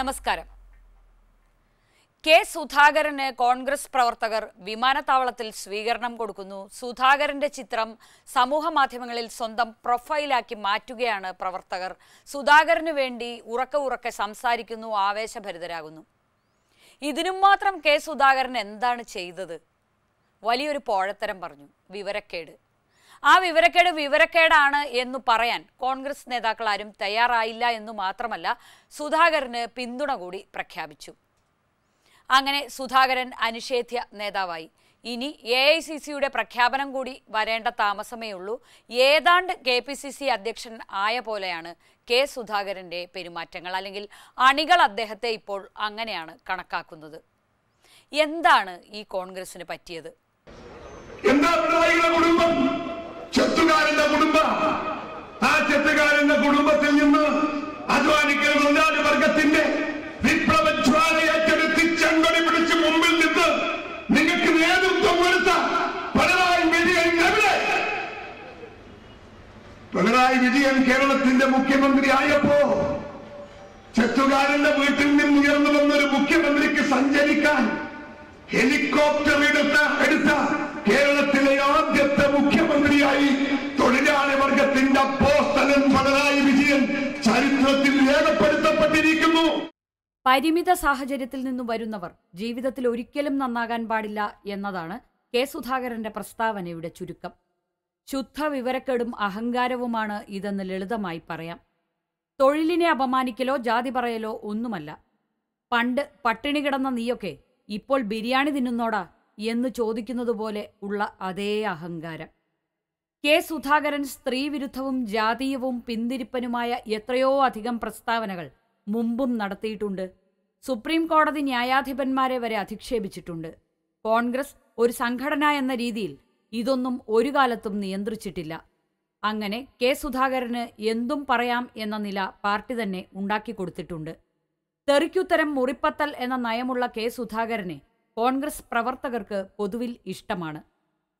നമസ്കാരം കെ സുധാകരന് കോൺഗ്രസ് പ്രവർത്തകർ വിമാനത്താവളത്തിൽ സ്വീകരണം കൊടുക്കുന്നു സുധാകരന്റെ ചിത്രം സമൂഹ മാധ്യമങ്ങളിൽ സ്വന്തം പ്രൊഫൈലാക്കി മാറ്റുകയാണ് പ്രവർത്തകർ സുധാകരന് വേണ്ടി ഉറക്ക ഉറക്കെ സംസാരിക്കുന്നു ആവേശഭരിതരാകുന്നു ഇതിനും മാത്രം കെ സുധാകരൻ എന്താണ് ചെയ്തത് വലിയൊരു പോഴത്തരം പറഞ്ഞു വിവരക്കേട് ആ വിവരക്കേട് വിവരക്കേടാണ് എന്ന് പറയാൻ കോൺഗ്രസ് നേതാക്കൾ ആരും തയ്യാറായില്ല എന്ന് മാത്രമല്ല സുധാകരന് പിന്തുണ കൂടി പ്രഖ്യാപിച്ചു അങ്ങനെ സുധാകരൻ അനിഷേധ്യ നേതാവായി ഇനി എ ഐ സി സിയുടെ പ്രഖ്യാപനം കൂടി വരേണ്ട താമസമേ ഉള്ളൂ ഏതാണ്ട് കെ പി സി സി അധ്യക്ഷൻ ആയ പോലെയാണ് കെ സുധാകരൻ്റെ പെരുമാറ്റങ്ങൾ അല്ലെങ്കിൽ അണികൾ അദ്ദേഹത്തെ ഇപ്പോൾ അങ്ങനെയാണ് കണക്കാക്കുന്നത് എന്താണ് ഈ കോൺഗ്രസിന് പറ്റിയത് എന്താ പിണറായിയുടെ കുടുംബം ചെത്തുകാരന്റെ കുടുംബം ആ ചെത്തുകാരന്റെ കുടുംബത്തിൽ നിന്ന് അധ്വാനിക്കൽ മുന്നാട് വർഗത്തിന്റെ വിപ്ലവജ്വാല ഏറ്റെടുത്ത് ചെങ്കൊടി പിടിച്ച് മുമ്പിൽ നിന്ന് നിങ്ങൾക്ക് നേതൃത്വം കൊടുത്ത പിണറായി വിജയൻ എവിടെ പിണറായി വിജയൻ കേരളത്തിന്റെ മുഖ്യമന്ത്രി ആയപ്പോ ചെത്തുകാരന്റെ വീട്ടിൽ നിന്ന് ഉയർന്നു വന്നൊരു മുഖ്യമന്ത്രിക്ക് സഞ്ചരിക്കാൻ ഹെലികോപ്റ്റർ എടുത്ത എടുത്ത കേരളത്തിലെ ആദ്യത്തെ മുഖ്യമന്ത്രിയായി തൊഴിലാളി വർഗത്തിന്റെ അപ്പോസ്തലൻ പിണറായി വിജയൻ ചരിത്രത്തിൽ രേഖപ്പെടുത്തപ്പെട്ടിരിക്കുന്നു പരിമിത സാഹചര്യത്തിൽ നിന്നും വരുന്നവർ ജീവിതത്തിൽ ഒരിക്കലും നന്നാകാൻ പാടില്ല എന്നതാണ് കെ സുധാകരന്റെ പ്രസ്താവനയുടെ ചുരുക്കം ശുദ്ധ വിവരക്കേടും അഹങ്കാരവുമാണ് ഇതെന്ന് ലളിതമായി പറയാം തൊഴിലിനെ അപമാനിക്കലോ ജാതി പറയലോ ഒന്നുമല്ല പണ്ട് പട്ടിണി കിടന്ന നീയൊക്കെ ഇപ്പോൾ ബിരിയാണി തിന്നുന്നോടാ എന്ന് ചോദിക്കുന്നതുപോലെ ഉള്ള അതേ അഹങ്കാരം കെ സുധാകരൻ സ്ത്രീവിരുദ്ധവും ജാതീയവും പിന്തിരിപ്പനുമായ എത്രയോ അധികം പ്രസ്താവനകൾ മുമ്പും നടത്തിയിട്ടുണ്ട് സുപ്രീം കോടതി ന്യായാധിപന്മാരെ വരെ അധിക്ഷേപിച്ചിട്ടുണ്ട് കോൺഗ്രസ് ഒരു സംഘടന എന്ന രീതിയിൽ ഇതൊന്നും ഒരു കാലത്തും നിയന്ത്രിച്ചിട്ടില്ല അങ്ങനെ കെ സുധാകരന് എന്തും പറയാം എന്ന നില പാർട്ടി തന്നെ ഉണ്ടാക്കിക്കൊടുത്തിട്ടുണ്ട് കൊടുത്തിട്ടുണ്ട് തെറിക്കുത്തരം മുറിപ്പത്തൽ എന്ന നയമുള്ള കെ സുധാകരനെ കോൺഗ്രസ് പ്രവർത്തകർക്ക് പൊതുവിൽ ഇഷ്ടമാണ്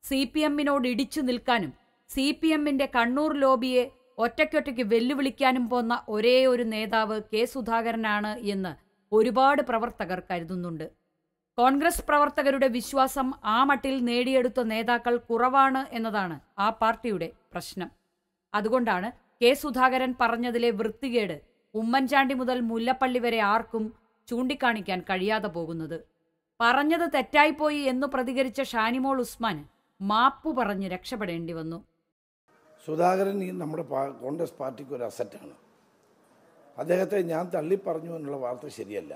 സി പി എമ്മിനോട് ഇടിച്ചു നിൽക്കാനും സി പി എമ്മിന്റെ കണ്ണൂർ ലോബിയെ ഒറ്റയ്ക്കൊറ്റയ്ക്ക് വെല്ലുവിളിക്കാനും പോന്ന ഒരേ ഒരു നേതാവ് കെ സുധാകരനാണ് എന്ന് ഒരുപാട് പ്രവർത്തകർ കരുതുന്നുണ്ട് കോൺഗ്രസ് പ്രവർത്തകരുടെ വിശ്വാസം ആ മട്ടിൽ നേടിയെടുത്ത നേതാക്കൾ കുറവാണ് എന്നതാണ് ആ പാർട്ടിയുടെ പ്രശ്നം അതുകൊണ്ടാണ് കെ സുധാകരൻ പറഞ്ഞതിലെ വൃത്തികേട് ഉമ്മൻചാണ്ടി മുതൽ മുല്ലപ്പള്ളി വരെ ആർക്കും ചൂണ്ടിക്കാണിക്കാൻ കഴിയാതെ പോകുന്നത് പറഞ്ഞത് തെറ്റായിപ്പോയി എന്ന് പ്രതികരിച്ച ഷാനിമോൾ ഉസ്മാൻ മാപ്പ് പറഞ്ഞ് രക്ഷപ്പെടേണ്ടി വന്നു സുധാകരൻ നമ്മുടെ കോൺഗ്രസ് പാർട്ടിക്ക് ഒരു അസറ്റാണ് അദ്ദേഹത്തെ ഞാൻ തള്ളിപ്പറഞ്ഞു എന്നുള്ള വാർത്ത ശരിയല്ല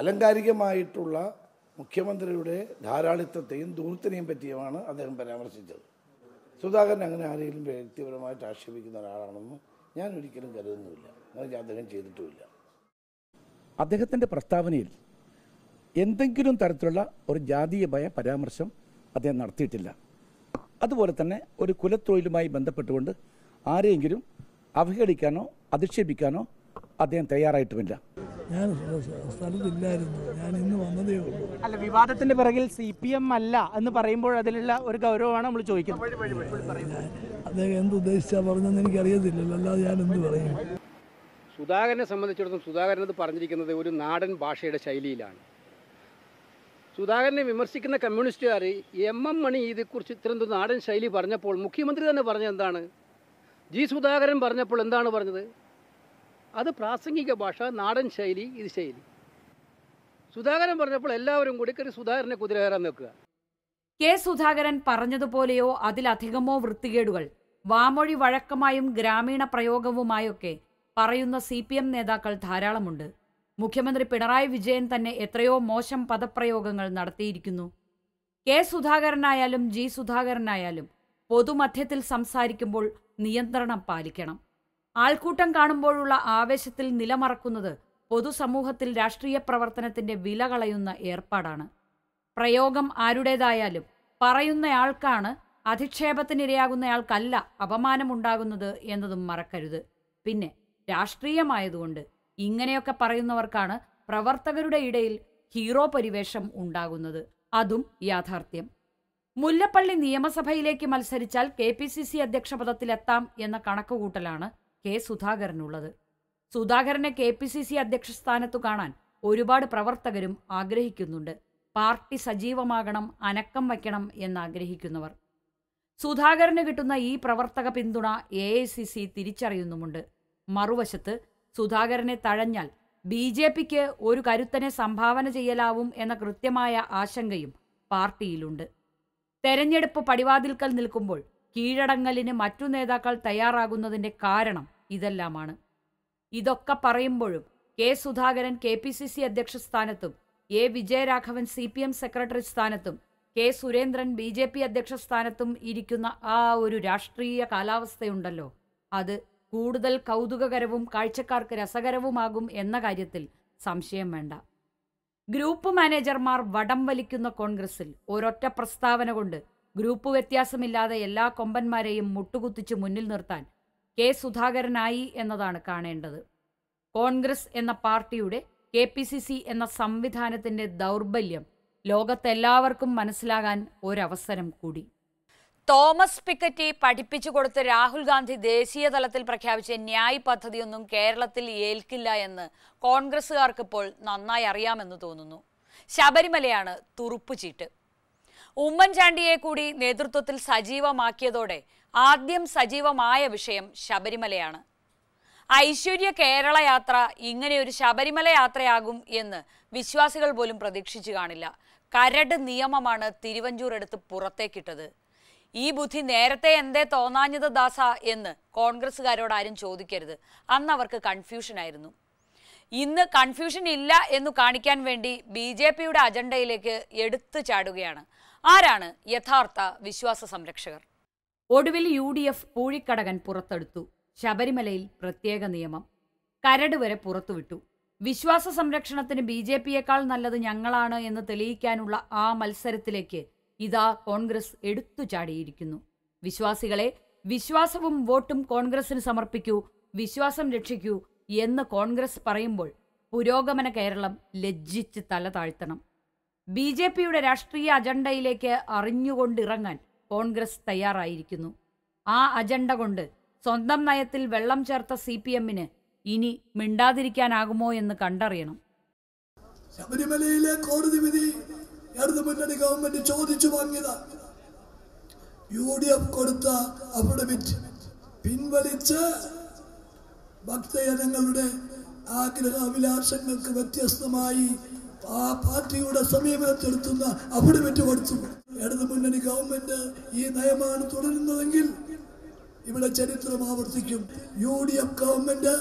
അലങ്കാരികമായിട്ടുള്ള മുഖ്യമന്ത്രിയുടെ ധാരാളിത്തത്തെയും ദൂരത്തിനെയും പറ്റിയുമാണ് അദ്ദേഹം പരാമർശിച്ചത് സുധാകരൻ അങ്ങനെ ആരെങ്കിലും വ്യക്തിപരമായിട്ട് ആക്ഷേപിക്കുന്ന ഒരാളാണെന്ന് ഞാൻ ഒരിക്കലും കരുതുന്നുമില്ല അങ്ങനെ അദ്ദേഹം ചെയ്തിട്ടുമില്ല അദ്ദേഹത്തിൻ്റെ പ്രസ്താവനയിൽ എന്തെങ്കിലും തരത്തിലുള്ള ഒരു ജാതീയമായ പരാമർശം അദ്ദേഹം നടത്തിയിട്ടില്ല അതുപോലെ തന്നെ ഒരു കുലത്തൊഴിലുമായി ബന്ധപ്പെട്ടുകൊണ്ട് ആരെയെങ്കിലും അവഹേളിക്കാനോ അധിക്ഷേപിക്കാനോ അദ്ദേഹം തയ്യാറായിട്ടുമില്ല ഞാൻ സ്ഥലത്തില്ലായിരുന്നു ഞാൻ ഇന്ന് വന്നതേ ഉള്ളൂ അല്ല വിവാദത്തിന്റെ പിറകിൽ സി പി എം അല്ല എന്ന് പറയുമ്പോൾ അതിലുള്ള ഒരു ഗൗരവമാണ് നമ്മൾ ചോദിക്കുന്നത് അദ്ദേഹം എന്തുദ്ദേശിച്ചാ പറഞ്ഞെന്ന് എനിക്ക് അല്ലാതെ ഞാൻ എന്ത് പറയും സുധാകരനെ സംബന്ധിച്ചിടത്തോളം സുധാകരൻ അത് പറഞ്ഞിരിക്കുന്നത് ഒരു നാടൻ ഭാഷയുടെ ശൈലിയിലാണ് സുധാകരനെ വിമർശിക്കുന്ന കമ്മ്യൂണിസ്റ്റുകാർ എം എം മണി ഇതേക്കുറിച്ച് ഇത്രയും നാടൻ ശൈലി പറഞ്ഞപ്പോൾ മുഖ്യമന്ത്രി തന്നെ പറഞ്ഞത് എന്താണ് ജി സുധാകരൻ പറഞ്ഞപ്പോൾ എന്താണ് പറഞ്ഞത് അത് പ്രാസംഗിക ഭാഷ നാടൻ ശൈലി ഇത് ശൈലി സുധാകരൻ പറഞ്ഞപ്പോൾ എല്ലാവരും കൂടി കയറി സുധാകരനെ കുതിരകയറാൻ കയറാൻ നിൽക്കുക കെ സുധാകരൻ പറഞ്ഞതുപോലെയോ അതിലധികമോ വൃത്തികേടുകൾ വാമൊഴി വഴക്കമായും ഗ്രാമീണ പ്രയോഗവുമായൊക്കെ പറയുന്ന സി നേതാക്കൾ ധാരാളമുണ്ട് മുഖ്യമന്ത്രി പിണറായി വിജയൻ തന്നെ എത്രയോ മോശം പദപ്രയോഗങ്ങൾ നടത്തിയിരിക്കുന്നു കെ സുധാകരനായാലും ജി സുധാകരനായാലും പൊതുമധ്യത്തിൽ സംസാരിക്കുമ്പോൾ നിയന്ത്രണം പാലിക്കണം ആൾക്കൂട്ടം കാണുമ്പോഴുള്ള ആവേശത്തിൽ നിലമറക്കുന്നത് പൊതുസമൂഹത്തിൽ രാഷ്ട്രീയ പ്രവർത്തനത്തിന്റെ വില കളയുന്ന ഏർപ്പാടാണ് പ്രയോഗം ആരുടേതായാലും പറയുന്നയാൾക്കാണ് അധിക്ഷേപത്തിനിരയാകുന്നയാൾക്കല്ല അപമാനമുണ്ടാകുന്നത് എന്നതും മറക്കരുത് പിന്നെ രാഷ്ട്രീയമായതുകൊണ്ട് ഇങ്ങനെയൊക്കെ പറയുന്നവർക്കാണ് പ്രവർത്തകരുടെ ഇടയിൽ ഹീറോ പരിവേഷം ഉണ്ടാകുന്നത് അതും യാഥാർത്ഥ്യം മുല്ലപ്പള്ളി നിയമസഭയിലേക്ക് മത്സരിച്ചാൽ കെ പി സി സി അധ്യക്ഷ പദത്തിലെത്താം എന്ന കണക്കുകൂട്ടലാണ് കെ സുധാകരനുള്ളത് സുധാകരനെ കെ പി സി സി അധ്യക്ഷ സ്ഥാനത്തു കാണാൻ ഒരുപാട് പ്രവർത്തകരും ആഗ്രഹിക്കുന്നുണ്ട് പാർട്ടി സജീവമാകണം അനക്കം വയ്ക്കണം എന്നാഗ്രഹിക്കുന്നവർ സുധാകരന് കിട്ടുന്ന ഈ പ്രവർത്തക പിന്തുണ എ ഐ സി സി തിരിച്ചറിയുന്നുമുണ്ട് മറുവശത്ത് സുധാകരനെ തഴഞ്ഞാൽ ബി ജെ പിക്ക് ഒരു കരുത്തനെ സംഭാവന ചെയ്യലാവും എന്ന കൃത്യമായ ആശങ്കയും പാർട്ടിയിലുണ്ട് തെരഞ്ഞെടുപ്പ് പടിവാതിൽക്കൽ നിൽക്കുമ്പോൾ കീഴടങ്ങലിന് മറ്റു നേതാക്കൾ തയ്യാറാകുന്നതിന്റെ കാരണം ഇതെല്ലാമാണ് ഇതൊക്കെ പറയുമ്പോഴും K Sudhakaran K P C C അധ്യക്ഷ സ്ഥാനത്തും A Vijayaraghavan C P M secretary സ്ഥാനത്തും K Surendran B J P അധ്യക്ഷ സ്ഥാനത്തും ഇരിക്കുന്ന ആ ഒരു രാഷ്ട്രീയ കാലാവസ്ഥയുണ്ടല്ലോ അത് കൂടുതൽ കൗതുകകരവും കാഴ്ചക്കാർക്ക് രസകരവുമാകും എന്ന കാര്യത്തിൽ സംശയം വേണ്ട ഗ്രൂപ്പ് മാനേജർമാർ വടം വലിക്കുന്ന കോൺഗ്രസിൽ ഒരൊറ്റ പ്രസ്താവന കൊണ്ട് ഗ്രൂപ്പ് വ്യത്യാസമില്ലാതെ എല്ലാ കൊമ്പന്മാരെയും മുട്ടുകുത്തിച്ച് മുന്നിൽ നിർത്താൻ കെ സുധാകരനായി എന്നതാണ് കാണേണ്ടത് കോൺഗ്രസ് എന്ന പാർട്ടിയുടെ കെ പി സി സി എന്ന സംവിധാനത്തിന്റെ ദൗർബല്യം ലോകത്തെല്ലാവർക്കും മനസ്സിലാകാൻ ഒരവസരം കൂടി തോമസ് പിക്കറ്റി പഠിപ്പിച്ചു കൊടുത്ത് രാഹുൽ ഗാന്ധി ദേശീയ തലത്തിൽ പ്രഖ്യാപിച്ച ന്യായ് പദ്ധതിയൊന്നും കേരളത്തിൽ ഏൽക്കില്ല എന്ന് കോൺഗ്രസുകാർക്കിപ്പോൾ നന്നായി അറിയാമെന്ന് തോന്നുന്നു ശബരിമലയാണ് തുറുപ്പുചീട്ട് ചീട്ട് ഉമ്മൻചാണ്ടിയെ കൂടി നേതൃത്വത്തിൽ സജീവമാക്കിയതോടെ ആദ്യം സജീവമായ വിഷയം ശബരിമലയാണ് ഐശ്വര്യ കേരള യാത്ര ഇങ്ങനെയൊരു ശബരിമല യാത്രയാകും എന്ന് വിശ്വാസികൾ പോലും പ്രതീക്ഷിച്ചു കാണില്ല കരട് നിയമമാണ് തിരുവഞ്ചൂർ എടുത്ത് പുറത്തേക്കിട്ടത് ഈ ബുദ്ധി നേരത്തെ എന്തേ തോന്നാഞ്ഞത് ദാസ എന്ന് കോൺഗ്രസ്സുകാരോട് ആരും ചോദിക്കരുത് അന്ന് അവർക്ക് കൺഫ്യൂഷനായിരുന്നു ഇന്ന് കൺഫ്യൂഷൻ ഇല്ല എന്ന് കാണിക്കാൻ വേണ്ടി ബി ജെ പിയുടെ അജണ്ടയിലേക്ക് എടുത്തു ചാടുകയാണ് ആരാണ് യഥാർത്ഥ വിശ്വാസ സംരക്ഷകർ ഒടുവിൽ യു ഡി എഫ് പൂഴിക്കടകൻ പുറത്തെടുത്തു ശബരിമലയിൽ പ്രത്യേക നിയമം കരട് വരെ പുറത്തുവിട്ടു വിശ്വാസ സംരക്ഷണത്തിന് ബി ജെ പിയേക്കാൾ നല്ലത് ഞങ്ങളാണ് എന്ന് തെളിയിക്കാനുള്ള ആ മത്സരത്തിലേക്ക് ഇതാ കോൺഗ്രസ് എടുത്തു ചാടിയിരിക്കുന്നു വിശ്വാസികളെ വിശ്വാസവും വോട്ടും കോൺഗ്രസിന് സമർപ്പിക്കൂ വിശ്വാസം രക്ഷിക്കൂ എന്ന് കോൺഗ്രസ് പറയുമ്പോൾ പുരോഗമന കേരളം ലജ്ജിച്ച് തല താഴ്ത്തണം ബി ജെ പിയുടെ രാഷ്ട്രീയ അജണ്ടയിലേക്ക് അറിഞ്ഞുകൊണ്ടിറങ്ങാൻ കോൺഗ്രസ് തയ്യാറായിരിക്കുന്നു ആ അജണ്ട കൊണ്ട് സ്വന്തം നയത്തിൽ വെള്ളം ചേർത്ത സി പി എമ്മിന് ഇനി മിണ്ടാതിരിക്കാനാകുമോ എന്ന് കണ്ടറിയണം ശബരിമലയിലെ കോടതി വിധി ഇടതു മുന്നണി ഗവൺമെന്റ് ചോദിച്ചു വാങ്ങിയതാണ് യു ഡി എഫ് കൊടുത്ത അഫിഡവിറ്റ് പിൻവലിച്ച് ഭക്തജനങ്ങളുടെ ആഗ്രഹാഭിലാഷങ്ങൾക്ക് വ്യത്യസ്തമായി ആ പാർട്ടിയുടെ സമീപനത്തിലെത്തുന്ന അഫിഡവിറ്റ് കൊടുത്തു ഇടതു മുന്നണി ഗവൺമെന്റ് ഈ നയമാണ് തുടരുന്നതെങ്കിൽ ഇവിടെ ചരിത്രം ആവർത്തിക്കും യു ഡി എഫ് ഗവൺമെന്റ്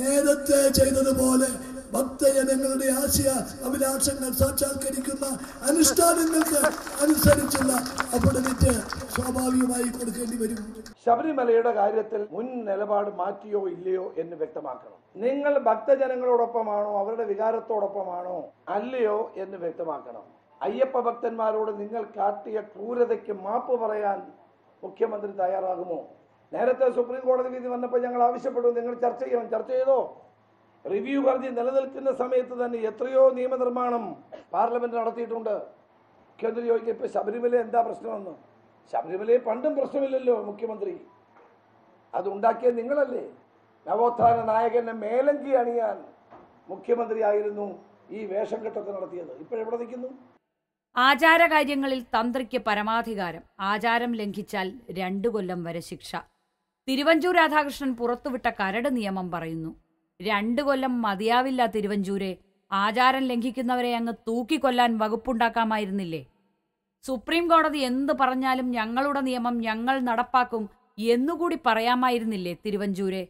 നേരത്തെ ചെയ്തതുപോലെ ഭക്തജനങ്ങളുടെ ആശയ അഭിലാഷങ്ങൾ സാക്ഷാത്കരിക്കുന്ന അനുഷ്ഠാനങ്ങൾക്ക് അനുസരിച്ചുള്ള അഫിഡവിറ്റ് സ്വാഭാവികമായി കൊടുക്കേണ്ടി വരും ശബരിമലയുടെ കാര്യത്തിൽ മുൻ നിലപാട് മാറ്റിയോ ഇല്ലയോ എന്ന് വ്യക്തമാക്കണം നിങ്ങൾ ഭക്തജനങ്ങളോടൊപ്പമാണോ അവരുടെ വികാരത്തോടൊപ്പമാണോ അല്ലയോ എന്ന് വ്യക്തമാക്കണം അയ്യപ്പ ഭക്തന്മാരോട് നിങ്ങൾ കാട്ടിയ ക്രൂരതയ്ക്ക് മാപ്പ് പറയാൻ മുഖ്യമന്ത്രി തയ്യാറാകുമോ നേരത്തെ സുപ്രീം കോടതി വിധി വന്നപ്പോൾ ഞങ്ങൾ ആവശ്യപ്പെട്ടു നിങ്ങൾ ചർച്ച ചെയ്യണം ചർച്ച ചെയ്തോ റിവ്യൂ ഹർജി നിലനിൽക്കുന്ന സമയത്ത് തന്നെ എത്രയോ നിയമനിർമ്മാണം പാർലമെന്റ് നടത്തിയിട്ടുണ്ട് മുഖ്യമന്ത്രി ചോദിക്കും ഇപ്പൊ ശബരിമല എന്താ പ്രശ്നമെന്ന് ശബരിമലയെ പണ്ടും പ്രശ്നമില്ലല്ലോ മുഖ്യമന്ത്രി അത് ഉണ്ടാക്കിയത് നിങ്ങളല്ലേ നവോത്ഥാന നായകനെ മേലങ്കി അണിയാൻ മുഖ്യമന്ത്രി ആയിരുന്നു ഈ വേഷം കെട്ടൊക്കെ നടത്തിയത് ഇപ്പോഴെവിടെ നിൽക്കുന്നു ആചാരകാര്യങ്ങളിൽ തന്ത്രിക്ക് പരമാധികാരം ആചാരം ലംഘിച്ചാൽ രണ്ടു കൊല്ലം വരെ ശിക്ഷ തിരുവഞ്ചൂർ രാധാകൃഷ്ണൻ പുറത്തുവിട്ട കരട് നിയമം പറയുന്നു രണ്ടു കൊല്ലം മതിയാവില്ല തിരുവഞ്ചൂരെ ആചാരം ലംഘിക്കുന്നവരെ അങ്ങ് തൂക്കിക്കൊല്ലാൻ വകുപ്പുണ്ടാക്കാമായിരുന്നില്ലേ സുപ്രീം കോടതി എന്ത് പറഞ്ഞാലും ഞങ്ങളുടെ നിയമം ഞങ്ങൾ നടപ്പാക്കും എന്നുകൂടി പറയാമായിരുന്നില്ലേ തിരുവഞ്ചൂരെ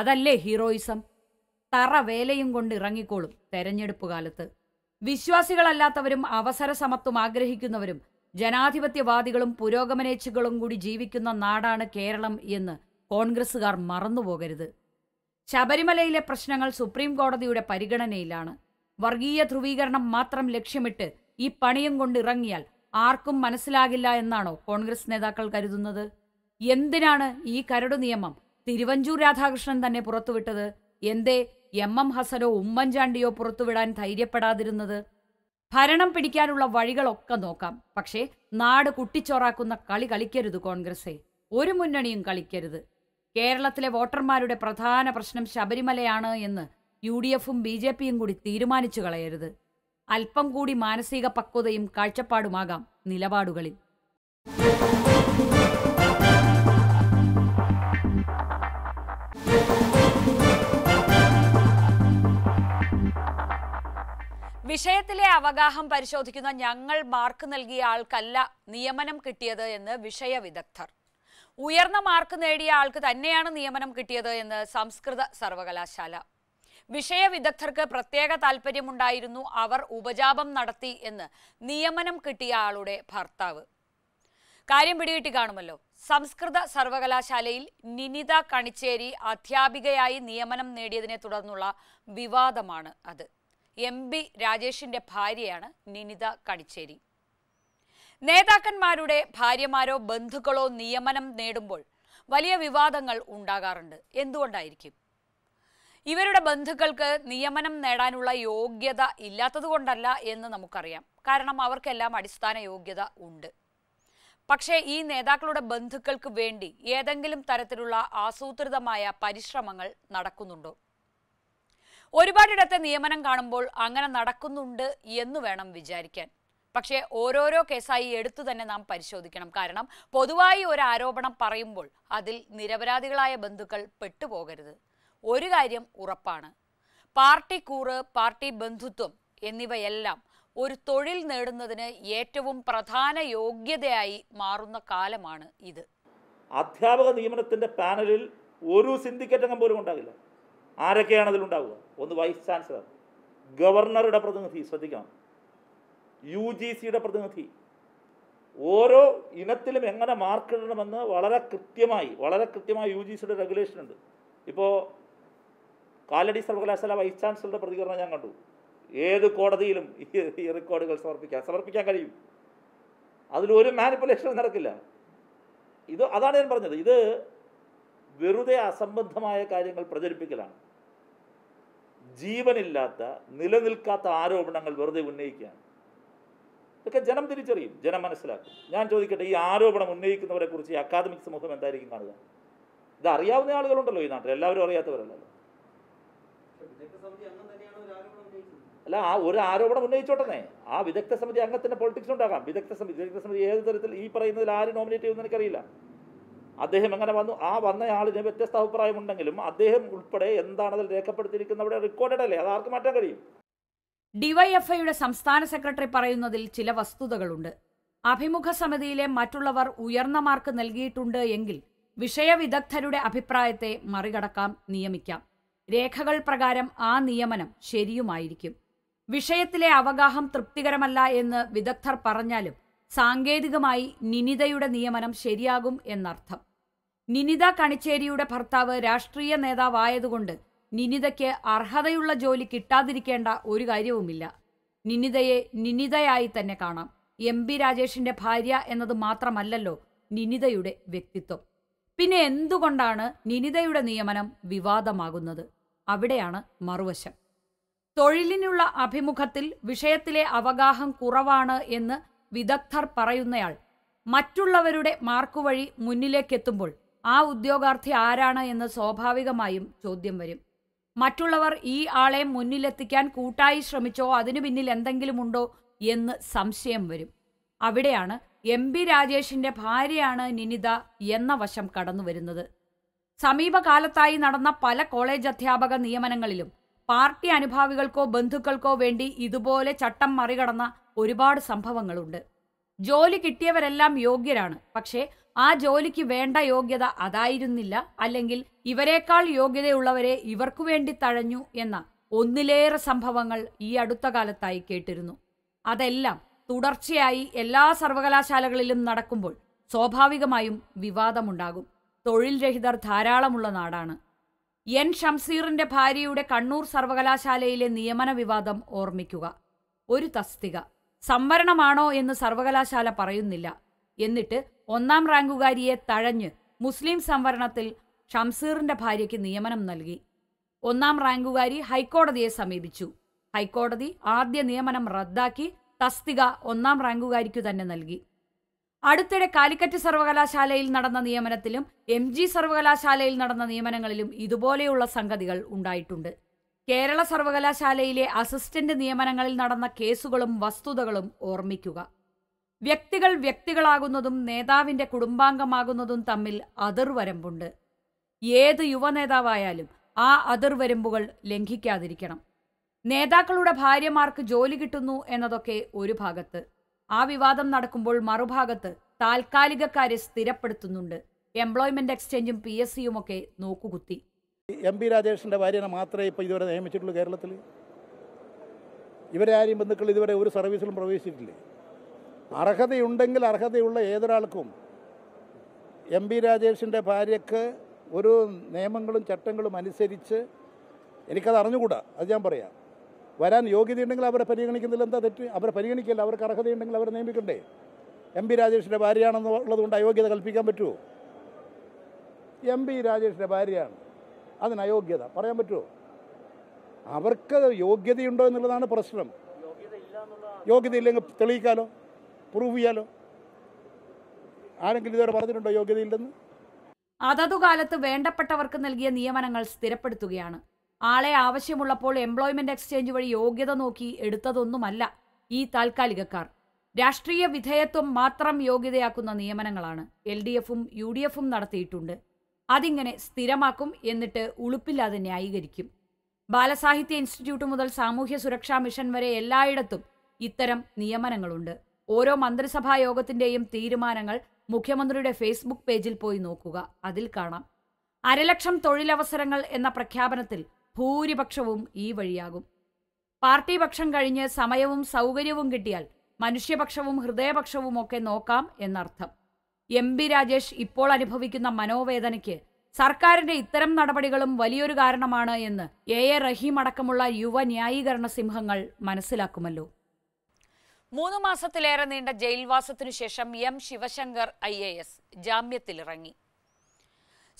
അതല്ലേ ഹീറോയിസം തറ വേലയും കൊണ്ട് ഇറങ്ങിക്കോളും തെരഞ്ഞെടുപ്പ് കാലത്ത് വിശ്വാസികളല്ലാത്തവരും അവസര സമത്വം ആഗ്രഹിക്കുന്നവരും ജനാധിപത്യവാദികളും പുരോഗമനേച്ഛകളും കൂടി ജീവിക്കുന്ന നാടാണ് കേരളം എന്ന് കോൺഗ്രസ്സുകാർ മറന്നുപോകരുത് ശബരിമലയിലെ പ്രശ്നങ്ങൾ സുപ്രീം കോടതിയുടെ പരിഗണനയിലാണ് വർഗീയ ധ്രുവീകരണം മാത്രം ലക്ഷ്യമിട്ട് ഈ പണിയും കൊണ്ട് ഇറങ്ങിയാൽ ആർക്കും മനസ്സിലാകില്ല എന്നാണോ കോൺഗ്രസ് നേതാക്കൾ കരുതുന്നത് എന്തിനാണ് ഈ കരടു നിയമം തിരുവഞ്ചൂർ രാധാകൃഷ്ണൻ തന്നെ പുറത്തുവിട്ടത് എന്തേ എം എം ഹസനോ ഉമ്മൻചാണ്ടിയോ പുറത്തുവിടാൻ ധൈര്യപ്പെടാതിരുന്നത് ഭരണം പിടിക്കാനുള്ള വഴികളൊക്കെ നോക്കാം പക്ഷേ നാട് കുട്ടിച്ചോറാക്കുന്ന കളി കളിക്കരുത് കോൺഗ്രസേ ഒരു മുന്നണിയും കളിക്കരുത് കേരളത്തിലെ വോട്ടർമാരുടെ പ്രധാന പ്രശ്നം ശബരിമലയാണ് എന്ന് യു ഡി എഫും ബി ജെ പിയും കൂടി തീരുമാനിച്ചു കളയരുത് അല്പം കൂടി മാനസിക പക്വതയും കാഴ്ചപ്പാടുമാകാം നിലപാടുകളിൽ വിഷയത്തിലെ അവഗാഹം പരിശോധിക്കുന്ന ഞങ്ങൾ മാർക്ക് നൽകിയ ആൾക്കല്ല നിയമനം കിട്ടിയത് എന്ന് വിഷയ വിദഗ്ധർ ഉയർന്ന മാർക്ക് നേടിയ ആൾക്ക് തന്നെയാണ് നിയമനം കിട്ടിയത് എന്ന് സംസ്കൃത സർവകലാശാല വിഷയവിദഗ്ധർക്ക് പ്രത്യേക താല്പര്യമുണ്ടായിരുന്നു അവർ ഉപജാപം നടത്തി എന്ന് നിയമനം കിട്ടിയ ആളുടെ ഭർത്താവ് കാര്യം പിടികിട്ടി കാണുമല്ലോ സംസ്കൃത സർവകലാശാലയിൽ നിനിത കണിച്ചേരി അധ്യാപികയായി നിയമനം നേടിയതിനെ തുടർന്നുള്ള വിവാദമാണ് അത് എം ബി രാജേഷിന്റെ ഭാര്യയാണ് നിനിത കണിച്ചേരി നേതാക്കന്മാരുടെ ഭാര്യമാരോ ബന്ധുക്കളോ നിയമനം നേടുമ്പോൾ വലിയ വിവാദങ്ങൾ ഉണ്ടാകാറുണ്ട് എന്തുകൊണ്ടായിരിക്കും ഇവരുടെ ബന്ധുക്കൾക്ക് നിയമനം നേടാനുള്ള യോഗ്യത ഇല്ലാത്തതുകൊണ്ടല്ല എന്ന് നമുക്കറിയാം കാരണം അവർക്കെല്ലാം അടിസ്ഥാന യോഗ്യത ഉണ്ട് പക്ഷേ ഈ നേതാക്കളുടെ ബന്ധുക്കൾക്ക് വേണ്ടി ഏതെങ്കിലും തരത്തിലുള്ള ആസൂത്രിതമായ പരിശ്രമങ്ങൾ നടക്കുന്നുണ്ടോ ഒരുപാടിടത്തെ നിയമനം കാണുമ്പോൾ അങ്ങനെ നടക്കുന്നുണ്ട് എന്ന് വേണം വിചാരിക്കാൻ പക്ഷേ ഓരോരോ കേസായി എടുത്തു തന്നെ നാം പരിശോധിക്കണം കാരണം പൊതുവായി ഒരു ആരോപണം പറയുമ്പോൾ അതിൽ നിരപരാധികളായ ബന്ധുക്കൾ പെട്ടുപോകരുത് ഒരു കാര്യം ഉറപ്പാണ് പാർട്ടി കൂറ് പാർട്ടി ബന്ധുത്വം എന്നിവയെല്ലാം ഒരു തൊഴിൽ നേടുന്നതിന് ഏറ്റവും പ്രധാന യോഗ്യതയായി മാറുന്ന കാലമാണ് ഇത് അധ്യാപക നിയമനത്തിന്റെ പാനലിൽ ഒരു സിൻഡിക്കേറ്റ് അംഗം പോലും ഉണ്ടാകില്ല ആരൊക്കെയാണ് അതിലുണ്ടാവുക ഒന്ന് വൈസ് ചാൻസലർ ഗവർണറുടെ പ്രതിനിധി ശ്രദ്ധിക്കണം യു ജി സിയുടെ പ്രതിനിധി ഓരോ ഇനത്തിലും എങ്ങനെ മാർക്ക് ഇടണമെന്ന് വളരെ കൃത്യമായി വളരെ കൃത്യമായി യു ജി സിയുടെ റെഗുലേഷൻ ഉണ്ട് ഇപ്പോൾ കാലടി സർവകലാശാല വൈസ് ചാൻസലറുടെ പ്രതികരണം ഞാൻ കണ്ടു ഏത് കോടതിയിലും ഈ റെക്കോർഡുകൾ സമർപ്പിക്കാൻ സമർപ്പിക്കാൻ കഴിയും അതിലൊരു മാനിപ്പുലേഷൻ നടക്കില്ല ഇത് അതാണ് ഞാൻ പറഞ്ഞത് ഇത് വെറുതെ അസംബന്ധമായ കാര്യങ്ങൾ പ്രചരിപ്പിക്കലാണ് ജീവനില്ലാത്ത നിലനിൽക്കാത്ത ആരോപണങ്ങൾ വെറുതെ ഉന്നയിക്കുകയാണ് ഇതൊക്കെ ജനം തിരിച്ചറിയും ജനം മനസ്സിലാക്കും ഞാൻ ചോദിക്കട്ടെ ഈ ആരോപണം ഉന്നയിക്കുന്നവരെ കുറിച്ച് ഈ അക്കാദമിക് സമൂഹം എന്തായിരിക്കും കാണുക ഇത് അറിയാവുന്ന ആളുകളുണ്ടല്ലോ ഈ നാട്ടിൽ എല്ലാവരും അറിയാത്തവരല്ലല്ലോ അല്ല ആ ഒരു ആരോപണം ഉന്നയിച്ചോട്ടെ ആ വിദഗ്ധ സമിതി അംഗത്തിന്റെ പൊളിറ്റിക്സ് ഉണ്ടാകാം വിദഗ്ധ സമിതി വിദഗ്ധ സമിതി ഏത് തരത്തിൽ ഈ പറയുന്നതിൽ ആര് നോമിനേറ്റ് ചെയ്യുന്ന എനിക്കറിയില്ല അദ്ദേഹം എങ്ങനെ വന്നു ആ വന്ന ആളിന് വ്യത്യസ്ത അഭിപ്രായമുണ്ടെങ്കിലും അദ്ദേഹം ഉൾപ്പെടെ എന്താണ് രേഖപ്പെടുത്തിയിരിക്കുന്നവിടെ രേഖപ്പെടുത്തിയിരിക്കുന്നത് അവിടെ റെക്കോർഡഡ് അല്ലേ അത് ആർക്ക് മാറ്റാൻ കഴിയും ഡിവൈഎഫ്ഐയുടെ സംസ്ഥാന സെക്രട്ടറി പറയുന്നതിൽ ചില വസ്തുതകളുണ്ട് അഭിമുഖ സമിതിയിലെ മറ്റുള്ളവർ ഉയർന്ന മാർക്ക് നൽകിയിട്ടുണ്ട് എങ്കിൽ വിഷയവിദഗ്ധരുടെ അഭിപ്രായത്തെ മറികടക്കാം നിയമിക്കാം രേഖകൾ പ്രകാരം ആ നിയമനം ശരിയുമായിരിക്കും വിഷയത്തിലെ അവഗാഹം തൃപ്തികരമല്ല എന്ന് വിദഗ്ധർ പറഞ്ഞാലും സാങ്കേതികമായി നിനിതയുടെ നിയമനം ശരിയാകും എന്നർത്ഥം നിനിത കണിച്ചേരിയുടെ ഭർത്താവ് രാഷ്ട്രീയ നേതാവായതുകൊണ്ട് നിനിതയ്ക്ക് അർഹതയുള്ള ജോലി കിട്ടാതിരിക്കേണ്ട ഒരു കാര്യവുമില്ല നിനിതയെ നിനിതയായി തന്നെ കാണാം എം ബി രാജേഷിന്റെ ഭാര്യ എന്നത് മാത്രമല്ലല്ലോ നിനിതയുടെ വ്യക്തിത്വം പിന്നെ എന്തുകൊണ്ടാണ് നിനിതയുടെ നിയമനം വിവാദമാകുന്നത് അവിടെയാണ് മറുവശം തൊഴിലിനുള്ള അഭിമുഖത്തിൽ വിഷയത്തിലെ അവഗാഹം കുറവാണ് എന്ന് വിദഗ്ധർ പറയുന്നയാൾ മറ്റുള്ളവരുടെ മാർക്ക് വഴി മുന്നിലേക്കെത്തുമ്പോൾ ആ ഉദ്യോഗാർത്ഥി ആരാണ് എന്ന് സ്വാഭാവികമായും ചോദ്യം വരും മറ്റുള്ളവർ ഈ ആളെ മുന്നിലെത്തിക്കാൻ കൂട്ടായി ശ്രമിച്ചോ അതിനു പിന്നിൽ എന്തെങ്കിലുമുണ്ടോ എന്ന് സംശയം വരും അവിടെയാണ് എം ബി രാജേഷിന്റെ ഭാര്യയാണ് നിനിത എന്ന വശം കടന്നു വരുന്നത് സമീപകാലത്തായി നടന്ന പല കോളേജ് അധ്യാപക നിയമനങ്ങളിലും പാർട്ടി അനുഭാവികൾക്കോ ബന്ധുക്കൾക്കോ വേണ്ടി ഇതുപോലെ ചട്ടം മറികടന്ന ഒരുപാട് സംഭവങ്ങളുണ്ട് ജോലി കിട്ടിയവരെല്ലാം യോഗ്യരാണ് പക്ഷേ ആ ജോലിക്ക് വേണ്ട യോഗ്യത അതായിരുന്നില്ല അല്ലെങ്കിൽ ഇവരെക്കാൾ യോഗ്യതയുള്ളവരെ ഇവർക്കു വേണ്ടി തഴഞ്ഞു എന്ന ഒന്നിലേറെ സംഭവങ്ങൾ ഈ അടുത്ത കാലത്തായി കേട്ടിരുന്നു അതെല്ലാം തുടർച്ചയായി എല്ലാ സർവകലാശാലകളിലും നടക്കുമ്പോൾ സ്വാഭാവികമായും വിവാദമുണ്ടാകും തൊഴിൽ രഹിതർ ധാരാളമുള്ള നാടാണ് എൻ ഷംസീറിന്റെ ഭാര്യയുടെ കണ്ണൂർ സർവകലാശാലയിലെ നിയമന വിവാദം ഓർമ്മിക്കുക ഒരു തസ്തിക സംവരണമാണോ എന്ന് സർവകലാശാല പറയുന്നില്ല എന്നിട്ട് ഒന്നാം റാങ്കുകാരിയെ തഴഞ്ഞ് മുസ്ലിം സംവരണത്തിൽ ഷംസീറിന്റെ ഭാര്യയ്ക്ക് നിയമനം നൽകി ഒന്നാം റാങ്കുകാരി ഹൈക്കോടതിയെ സമീപിച്ചു ഹൈക്കോടതി ആദ്യ നിയമനം റദ്ദാക്കി തസ്തിക ഒന്നാം റാങ്കുകാരിക്കു തന്നെ നൽകി അടുത്തിടെ കാലിക്കറ്റ് സർവകലാശാലയിൽ നടന്ന നിയമനത്തിലും എം ജി സർവകലാശാലയിൽ നടന്ന നിയമനങ്ങളിലും ഇതുപോലെയുള്ള സംഗതികൾ ഉണ്ടായിട്ടുണ്ട് കേരള സർവകലാശാലയിലെ അസിസ്റ്റന്റ് നിയമനങ്ങളിൽ നടന്ന കേസുകളും വസ്തുതകളും ഓർമ്മിക്കുക വ്യക്തികൾ വ്യക്തികളാകുന്നതും നേതാവിൻ്റെ കുടുംബാംഗമാകുന്നതും തമ്മിൽ അതിർവരമ്പുണ്ട് ഏത് യുവനേതാവായാലും ആ അതിർവരമ്പുകൾ ലംഘിക്കാതിരിക്കണം നേതാക്കളുടെ ഭാര്യമാർക്ക് ജോലി കിട്ടുന്നു എന്നതൊക്കെ ഒരു ഭാഗത്ത് ആ വിവാദം നടക്കുമ്പോൾ മറുഭാഗത്ത് താൽക്കാലികക്കാരെ സ്ഥിരപ്പെടുത്തുന്നുണ്ട് എംപ്ലോയ്മെന്റ് എക്സ്ചേഞ്ചും പി എസ് സിയും ഒക്കെ നോക്കുകുത്തി എം പി രാജേഷിന്റെ ഭാര്യനെ മാത്രമേ ഇപ്പൊ ഇതുവരെ നിയമിച്ചിട്ടുള്ളൂ കേരളത്തിൽ ഇവരെ ആരെയും ബന്ധുക്കൾ ഇതുവരെ ഒരു സർവീസിലും പ്രവേശിച്ചിട്ടില്ലേ അർഹതയുണ്ടെങ്കിൽ അർഹതയുള്ള ഏതൊരാൾക്കും എം പി രാജേഷിൻ്റെ ഭാര്യയ്ക്ക് ഒരു നിയമങ്ങളും ചട്ടങ്ങളും അനുസരിച്ച് എനിക്കത് അറിഞ്ഞുകൂടാ അത് ഞാൻ പറയാം വരാൻ യോഗ്യതയുണ്ടെങ്കിൽ അവരെ പരിഗണിക്കുന്നില്ല എന്താ തെറ്റ് അവരെ പരിഗണിക്കില്ല അവർക്ക് അർഹതയുണ്ടെങ്കിൽ അവരെ നിയമിക്കണ്ടേ എം പി രാജേഷിൻ്റെ ഭാര്യയാണെന്ന് ഉള്ളതുകൊണ്ട് അയോഗ്യത കൽപ്പിക്കാൻ പറ്റുമോ എം പി രാജേഷിൻ്റെ ഭാര്യയാണ് അതിന് അയോഗ്യത പറയാൻ പറ്റുമോ അവർക്ക് യോഗ്യതയുണ്ടോ എന്നുള്ളതാണ് പ്രശ്നം യോഗ്യത ഇല്ലെങ്കിൽ തെളിയിക്കാലോ പ്രൂവ് ചെയ്യാലോ ആരെങ്കിലും ഇതുവരെ പറഞ്ഞിട്ടുണ്ടോ യോഗ്യതയില്ലെന്ന് അതതു കാലത്ത് വേണ്ടപ്പെട്ടവർക്ക് നൽകിയ നിയമനങ്ങൾ സ്ഥിരപ്പെടുത്തുകയാണ് ആളെ ആവശ്യമുള്ളപ്പോൾ എംപ്ലോയ്മെന്റ് എക്സ്ചേഞ്ച് വഴി യോഗ്യത നോക്കി എടുത്തതൊന്നുമല്ല ഈ താൽക്കാലികക്കാർ രാഷ്ട്രീയ വിധേയത്വം മാത്രം യോഗ്യതയാക്കുന്ന നിയമനങ്ങളാണ് എൽ ഡി എഫും യു ഡി എഫും നടത്തിയിട്ടുണ്ട് അതിങ്ങനെ സ്ഥിരമാക്കും എന്നിട്ട് ഉളുപ്പില്ലാതെ ന്യായീകരിക്കും ബാലസാഹിത്യ ഇൻസ്റ്റിറ്റ്യൂട്ട് മുതൽ സാമൂഹ്യ സുരക്ഷാ മിഷൻ വരെ എല്ലായിടത്തും ഇത്തരം നിയമനങ്ങളുണ്ട് ഓരോ മന്ത്രിസഭാ യോഗത്തിന്റെയും തീരുമാനങ്ങൾ മുഖ്യമന്ത്രിയുടെ ഫേസ്ബുക്ക് പേജിൽ പോയി നോക്കുക അതിൽ കാണാം അരലക്ഷം തൊഴിലവസരങ്ങൾ എന്ന പ്രഖ്യാപനത്തിൽ ഭൂരിപക്ഷവും ഈ വഴിയാകും പാർട്ടി പക്ഷം കഴിഞ്ഞ് സമയവും സൗകര്യവും കിട്ടിയാൽ മനുഷ്യപക്ഷവും ഹൃദയപക്ഷവും ഒക്കെ നോക്കാം എന്നർത്ഥം എം ബി രാജേഷ് ഇപ്പോൾ അനുഭവിക്കുന്ന മനോവേദനയ്ക്ക് സർക്കാരിന്റെ ഇത്തരം നടപടികളും വലിയൊരു കാരണമാണ് എന്ന് എ എ റഹീം അടക്കമുള്ള യുവ ന്യായീകരണ സിംഹങ്ങൾ മനസ്സിലാക്കുമല്ലോ മൂന്ന് മാസത്തിലേറെ നീണ്ട ജയിൽവാസത്തിനു ശേഷം M Sivasankar I A S ജാമ്യത്തിലിറങ്ങി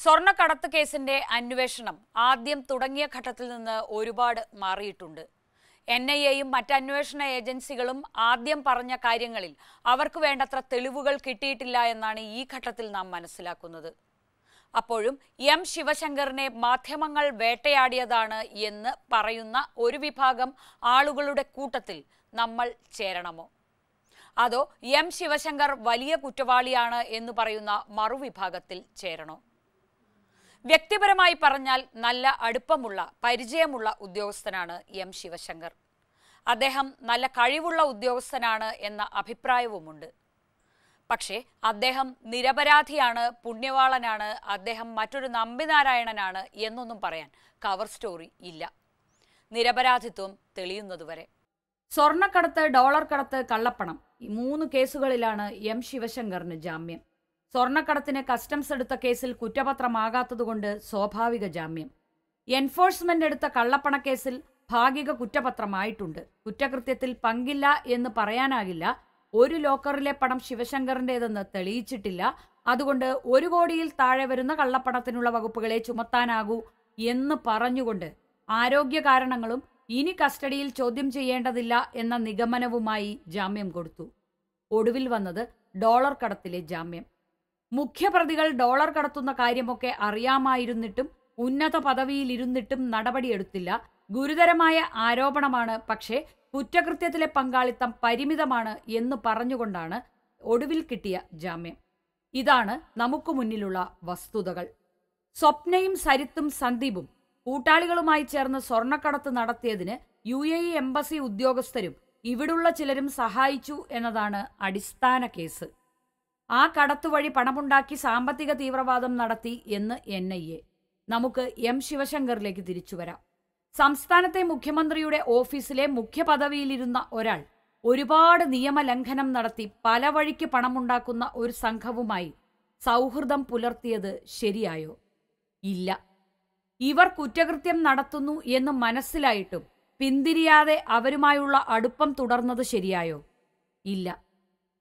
സ്വർണ്ണക്കടത്ത് കേസിന്റെ അന്വേഷണം ആദ്യം തുടങ്ങിയ ഘട്ടത്തിൽ നിന്ന് ഒരുപാട് മാറിയിട്ടുണ്ട് എൻ ഐ എയും മറ്റ് അന്വേഷണ ഏജൻസികളും ആദ്യം പറഞ്ഞ കാര്യങ്ങളിൽ അവർക്ക് വേണ്ടത്ര തെളിവുകൾ കിട്ടിയിട്ടില്ല എന്നാണ് ഈ ഘട്ടത്തിൽ നാം മനസ്സിലാക്കുന്നത് അപ്പോഴും എം ശിവശങ്കറിനെ മാധ്യമങ്ങൾ വേട്ടയാടിയതാണ് എന്ന് പറയുന്ന ഒരു വിഭാഗം ആളുകളുടെ കൂട്ടത്തിൽ നമ്മൾ ചേരണമോ അതോ എം ശിവശങ്കർ വലിയ കുറ്റവാളിയാണ് എന്ന് പറയുന്ന മറുവിഭാഗത്തിൽ ചേരണോ വ്യക്തിപരമായി പറഞ്ഞാൽ നല്ല അടുപ്പമുള്ള പരിചയമുള്ള ഉദ്യോഗസ്ഥനാണ് എം ശിവശങ്കർ അദ്ദേഹം നല്ല കഴിവുള്ള ഉദ്യോഗസ്ഥനാണ് എന്ന അഭിപ്രായവുമുണ്ട് പക്ഷേ അദ്ദേഹം നിരപരാധിയാണ് പുണ്യവാളനാണ് അദ്ദേഹം മറ്റൊരു നമ്പിനാരായണനാണ് എന്നൊന്നും പറയാൻ കവർ സ്റ്റോറി ഇല്ല നിരപരാധിത്വം തെളിയുന്നതുവരെ സ്വർണ്ണക്കടത്ത് ഡോളർ കടത്ത് കള്ളപ്പണം ഈ മൂന്ന് കേസുകളിലാണ് എം ശിവശങ്കറിന് ജാമ്യം സ്വർണ്ണക്കടത്തിന് കസ്റ്റംസ് എടുത്ത കേസിൽ കുറ്റപത്രമാകാത്തതുകൊണ്ട് സ്വാഭാവിക ജാമ്യം എൻഫോഴ്സ്മെന്റ് എടുത്ത കള്ളപ്പണക്കേസിൽ ഭാഗിക കുറ്റപത്രമായിട്ടുണ്ട് കുറ്റകൃത്യത്തിൽ പങ്കില്ല എന്ന് പറയാനാകില്ല ഒരു ലോക്കറിലെ പണം ശിവശങ്കറിൻ്റെതെന്ന് തെളിയിച്ചിട്ടില്ല അതുകൊണ്ട് ഒരു കോടിയിൽ താഴെ വരുന്ന കള്ളപ്പണത്തിനുള്ള വകുപ്പുകളെ ചുമത്താനാകൂ എന്ന് പറഞ്ഞുകൊണ്ട് ആരോഗ്യ കാരണങ്ങളും ഇനി കസ്റ്റഡിയിൽ ചോദ്യം ചെയ്യേണ്ടതില്ല എന്ന നിഗമനവുമായി ജാമ്യം കൊടുത്തു ഒടുവിൽ വന്നത് ഡോളർ കടത്തിലെ ജാമ്യം മുഖ്യപ്രതികൾ ഡോളർ കടത്തുന്ന കാര്യമൊക്കെ അറിയാമായിരുന്നിട്ടും ഉന്നത പദവിയിലിരുന്നിട്ടും നടപടിയെടുത്തില്ല ഗുരുതരമായ ആരോപണമാണ് പക്ഷേ കുറ്റകൃത്യത്തിലെ പങ്കാളിത്തം പരിമിതമാണ് എന്ന് പറഞ്ഞുകൊണ്ടാണ് ഒടുവിൽ കിട്ടിയ ജാമ്യം ഇതാണ് നമുക്ക് മുന്നിലുള്ള വസ്തുതകൾ സ്വപ്നയും സരിത്തും സന്ദീപും കൂട്ടാളികളുമായി ചേർന്ന് സ്വർണ്ണക്കടത്ത് നടത്തിയതിന് യു എ ഇ എംബസി ഉദ്യോഗസ്ഥരും ഇവിടുള്ള ചിലരും സഹായിച്ചു എന്നതാണ് അടിസ്ഥാന കേസ് ആ കടത്തുവഴി പണമുണ്ടാക്കി സാമ്പത്തിക തീവ്രവാദം നടത്തി എന്ന് എൻ ഐ എ നമുക്ക് എം ശിവശങ്കറിലേക്ക് തിരിച്ചു വരാം സംസ്ഥാനത്തെ മുഖ്യമന്ത്രിയുടെ ഓഫീസിലെ മുഖ്യപദവിയിലിരുന്ന ഒരാൾ ഒരുപാട് നിയമലംഘനം നടത്തി പല വഴിക്ക് പണമുണ്ടാക്കുന്ന ഒരു സംഘവുമായി സൗഹൃദം പുലർത്തിയത് ശരിയായോ ഇല്ല ഇവർ കുറ്റകൃത്യം നടത്തുന്നു എന്ന് മനസ്സിലായിട്ടും പിന്തിരിയാതെ അവരുമായുള്ള അടുപ്പം തുടർന്നത് ശരിയായോ ഇല്ല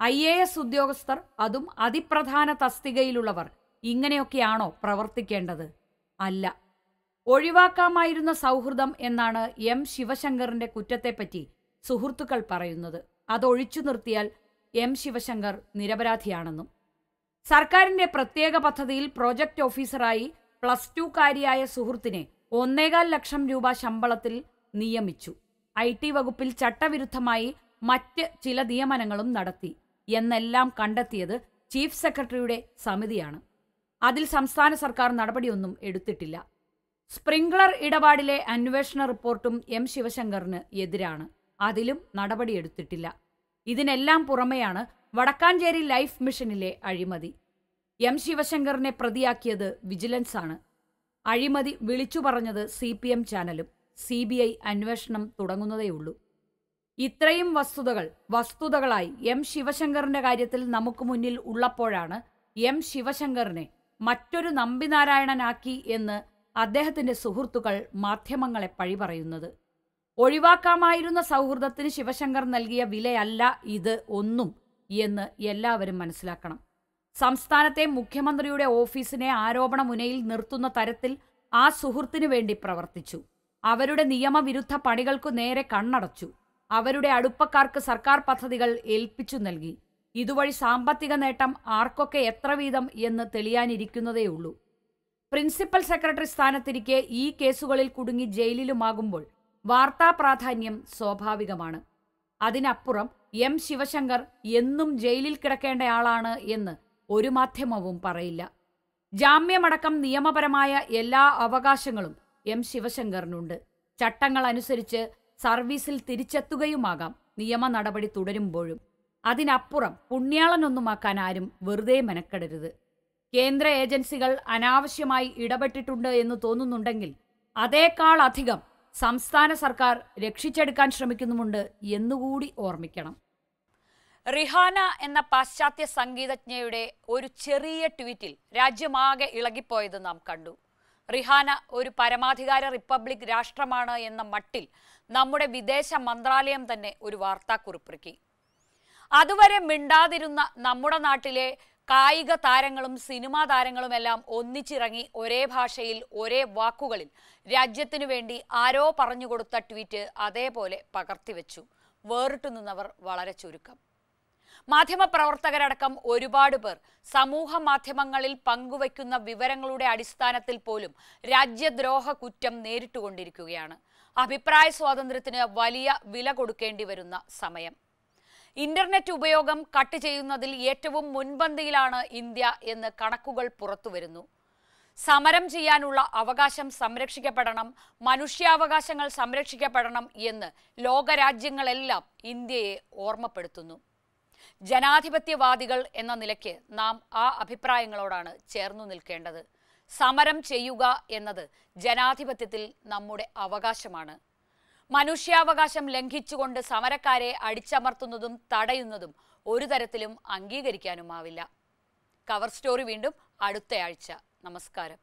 ഐ എ എസ് ഉദ്യോഗസ്ഥർ അതും അതിപ്രധാന തസ്തികയിലുള്ളവർ ഇങ്ങനെയൊക്കെയാണോ പ്രവർത്തിക്കേണ്ടത് അല്ല ഒഴിവാക്കാമായിരുന്ന സൗഹൃദം എന്നാണ് എം ശിവശങ്കറിന്റെ കുറ്റത്തെപ്പറ്റി സുഹൃത്തുക്കൾ പറയുന്നത് അതൊഴിച്ചു നിർത്തിയാൽ എം ശിവശങ്കർ നിരപരാധിയാണെന്നും സർക്കാരിന്റെ പ്രത്യേക പദ്ധതിയിൽ പ്രോജക്റ്റ് ഓഫീസറായി പ്ലസ് ടുക്കാരിയായ സുഹൃത്തിനെ ഒന്നേകാൽ ലക്ഷം രൂപ ശമ്പളത്തിൽ നിയമിച്ചു ഐ ടി വകുപ്പിൽ ചട്ടവിരുദ്ധമായി മറ്റ് ചില നിയമനങ്ങളും നടത്തി എന്നെല്ലാം കണ്ടെത്തിയത് ചീഫ് സെക്രട്ടറിയുടെ സമിതിയാണ് അതിൽ സംസ്ഥാന സർക്കാർ നടപടിയൊന്നും എടുത്തിട്ടില്ല സ്പ്രിംഗ്ലർ ഇടപാടിലെ അന്വേഷണ റിപ്പോർട്ടും എം ശിവശങ്കറിന് എതിരാണ് അതിലും നടപടിയെടുത്തിട്ടില്ല ഇതിനെല്ലാം പുറമെയാണ് വടക്കാഞ്ചേരി ലൈഫ് മിഷനിലെ അഴിമതി എം ശിവശങ്കറിനെ പ്രതിയാക്കിയത് വിജിലൻസാണ് അഴിമതി വിളിച്ചു പറഞ്ഞത് സി പി എം ചാനലും സി ബി ഐ അന്വേഷണം തുടങ്ങുന്നതേയുള്ളൂ ഇത്രയും വസ്തുതകൾ വസ്തുതകളായി എം ശിവശങ്കറിന്റെ കാര്യത്തിൽ നമുക്ക് മുന്നിൽ ഉള്ളപ്പോഴാണ് എം ശിവശങ്കറിനെ മറ്റൊരു നമ്പിനാരായണനാക്കി എന്ന് അദ്ദേഹത്തിന്റെ സുഹൃത്തുക്കൾ മാധ്യമങ്ങളെ പഴി പറയുന്നത് ഒഴിവാക്കാമായിരുന്ന സൗഹൃദത്തിന് ശിവശങ്കർ നൽകിയ വിലയല്ല ഇത് ഒന്നും എന്ന് എല്ലാവരും മനസ്സിലാക്കണം സംസ്ഥാനത്തെ മുഖ്യമന്ത്രിയുടെ ഓഫീസിനെ ആരോപണമുനയിൽ നിർത്തുന്ന തരത്തിൽ ആ സുഹൃത്തിനു വേണ്ടി പ്രവർത്തിച്ചു അവരുടെ നിയമവിരുദ്ധ പണികൾക്കു നേരെ കണ്ണടച്ചു അവരുടെ അടുപ്പക്കാർക്ക് സർക്കാർ പദ്ധതികൾ ഏൽപ്പിച്ചു നൽകി ഇതുവഴി സാമ്പത്തിക നേട്ടം ആർക്കൊക്കെ എത്ര വീതം എന്ന് തെളിയാനിരിക്കുന്നതേയുള്ളൂ പ്രിൻസിപ്പൽ സെക്രട്ടറി സ്ഥാനത്തിരിക്കെ ഈ കേസുകളിൽ കുടുങ്ങി ജയിലിലുമാകുമ്പോൾ വാർത്താ പ്രാധാന്യം സ്വാഭാവികമാണ് അതിനപ്പുറം എം ശിവശങ്കർ എന്നും ജയിലിൽ കിടക്കേണ്ടയാളാണ് എന്ന് ഒരു മാധ്യമവും പറയില്ല ജാമ്യമടക്കം നിയമപരമായ എല്ലാ അവകാശങ്ങളും എം ശിവശങ്കറിനുണ്ട് ചട്ടങ്ങൾ അനുസരിച്ച് സർവീസിൽ തിരിച്ചെത്തുകയുമാകാം നിയമ നടപടി തുടരുമ്പോഴും അതിനപ്പുറം പുണ്യാളനൊന്നുമാക്കാൻ ആരും വെറുതെ മെനക്കെടരുത് കേന്ദ്ര ഏജൻസികൾ അനാവശ്യമായി ഇടപെട്ടിട്ടുണ്ട് എന്ന് തോന്നുന്നുണ്ടെങ്കിൽ അതേക്കാളധികം സംസ്ഥാന സർക്കാർ രക്ഷിച്ചെടുക്കാൻ ശ്രമിക്കുന്നുമുണ്ട് എന്നുകൂടി ഓർമ്മിക്കണം റിഹാന എന്ന പാശ്ചാത്യ സംഗീതജ്ഞയുടെ ഒരു ചെറിയ ട്വീറ്റിൽ രാജ്യമാകെ ഇളകിപ്പോയത് നാം കണ്ടു റിഹാന ഒരു പരമാധികാര റിപ്പബ്ലിക് രാഷ്ട്രമാണ് എന്ന മട്ടിൽ നമ്മുടെ വിദേശ മന്ത്രാലയം തന്നെ ഒരു വാർത്താക്കുറിപ്പിറക്കി അതുവരെ മിണ്ടാതിരുന്ന നമ്മുടെ നാട്ടിലെ കായിക താരങ്ങളും സിനിമാ താരങ്ങളുമെല്ലാം ഒന്നിച്ചിറങ്ങി ഒരേ ഭാഷയിൽ ഒരേ വാക്കുകളിൽ രാജ്യത്തിനു വേണ്ടി ആരോ പറഞ്ഞുകൊടുത്ത ട്വീറ്റ് അതേപോലെ പകർത്തിവെച്ചു വേറിട്ടു നിന്നവർ വളരെ ചുരുക്കം മാധ്യമപ്രവർത്തകരടക്കം ഒരുപാട് പേർ സമൂഹ മാധ്യമങ്ങളിൽ പങ്കുവയ്ക്കുന്ന വിവരങ്ങളുടെ അടിസ്ഥാനത്തിൽ പോലും രാജ്യദ്രോഹ കുറ്റം നേരിട്ടുകൊണ്ടിരിക്കുകയാണ് അഭിപ്രായ സ്വാതന്ത്ര്യത്തിന് വലിയ വില കൊടുക്കേണ്ടി വരുന്ന സമയം ഇന്റർനെറ്റ് ഉപയോഗം കട്ട് ചെയ്യുന്നതിൽ ഏറ്റവും മുൻപന്തിയിലാണ് ഇന്ത്യ എന്ന് കണക്കുകൾ പുറത്തുവരുന്നു സമരം ചെയ്യാനുള്ള അവകാശം സംരക്ഷിക്കപ്പെടണം മനുഷ്യാവകാശങ്ങൾ സംരക്ഷിക്കപ്പെടണം എന്ന് ലോകരാജ്യങ്ങളെല്ലാം ഇന്ത്യയെ ഓർമ്മപ്പെടുത്തുന്നു ജനാധിപത്യവാദികൾ എന്ന നിലയ്ക്ക് നാം ആ അഭിപ്രായങ്ങളോടാണ് ചേർന്നു നിൽക്കേണ്ടത് സമരം ചെയ്യുക എന്നത് ജനാധിപത്യത്തിൽ നമ്മുടെ അവകാശമാണ് മനുഷ്യാവകാശം ലംഘിച്ചുകൊണ്ട് സമരക്കാരെ അടിച്ചമർത്തുന്നതും തടയുന്നതും ഒരു തരത്തിലും അംഗീകരിക്കാനുമാവില്ല കവർ സ്റ്റോറി വീണ്ടും അടുത്തയാഴ്ച നമസ്കാരം